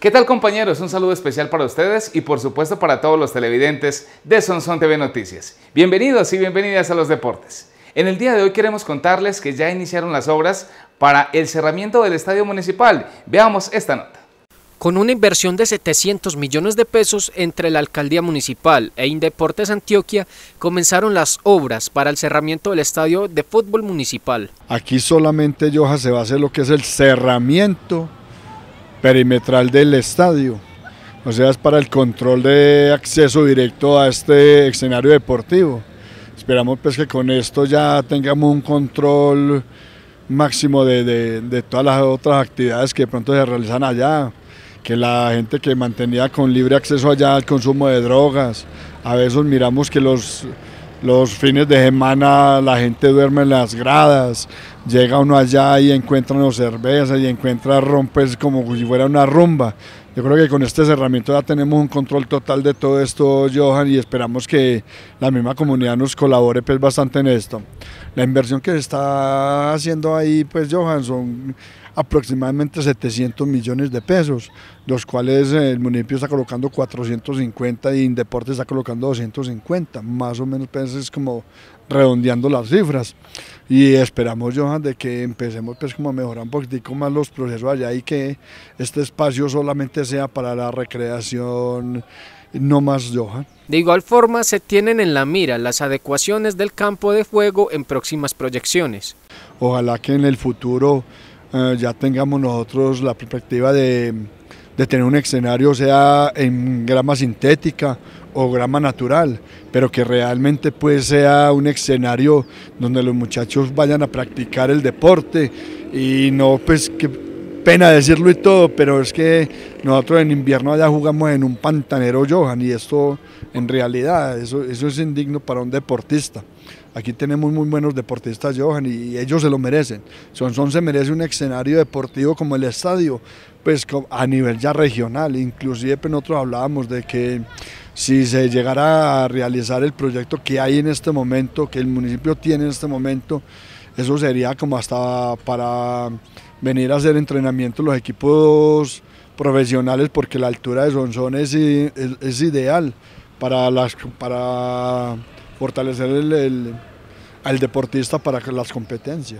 ¿Qué tal compañeros? Un saludo especial para ustedes y por supuesto para todos los televidentes de Sonson TV Noticias. Bienvenidos y bienvenidas a los deportes. En el día de hoy queremos contarles que ya iniciaron las obras para el cerramiento del estadio municipal. Veamos esta nota. Con una inversión de 700 millones de pesos entre la Alcaldía Municipal e Indeportes Antioquia, comenzaron las obras para el cerramiento del Estadio de Fútbol Municipal. Aquí solamente, Yoja, se va a hacer lo que es el cerramiento perimetral del estadio. O sea, es para el control de acceso directo a este escenario deportivo. Esperamos pues que con esto ya tengamos un control máximo de, todas las otras actividades que pronto se realizan allá que la gente que mantenía con libre acceso allá al consumo de drogas. A veces miramos que los los fines de semana la gente duerme en las gradas, llega uno allá y encuentra una cerveza y encuentra rompes como si fuera una rumba. Yo creo que con este cerramiento ya tenemos un control total de todo esto, Johan, y esperamos que la misma comunidad nos colabore pues, bastante en esto. La inversión que se está haciendo ahí, pues, Johan, son aproximadamente 700 millones de pesos, los cuales el municipio está colocando 450 y Indeporte está colocando 250, más o menos pues, es como redondeando las cifras y esperamos, Johan, de que empecemos pues como a mejorar un poquitico más los procesos allá y que este espacio solamente sea para la recreación, no más, Johan. De igual forma, se tienen en la mira las adecuaciones del campo de juego en próximas proyecciones. Ojalá que en el futuro eh, ya tengamos nosotros la perspectiva de, de tener un escenario, sea en grama sintética, o grama natural, pero que realmente pues sea un escenario donde los muchachos vayan a practicar el deporte y no pues que pena decirlo y todo, pero es que nosotros en invierno allá jugamos en un pantanero Johan y esto en realidad eso, eso es indigno para un deportista. Aquí tenemos muy buenos deportistas, Johan, y ellos se lo merecen. son se merece un escenario deportivo como el estadio, pues a nivel ya regional. Inclusive pues, nosotros hablábamos de que si se llegara a realizar el proyecto que hay en este momento, que el municipio tiene en este momento, eso sería como hasta para venir a hacer entrenamiento los equipos profesionales, porque la altura de Sonsón es, es, ideal para, las, para fortalecer el, al deportista para las competencias.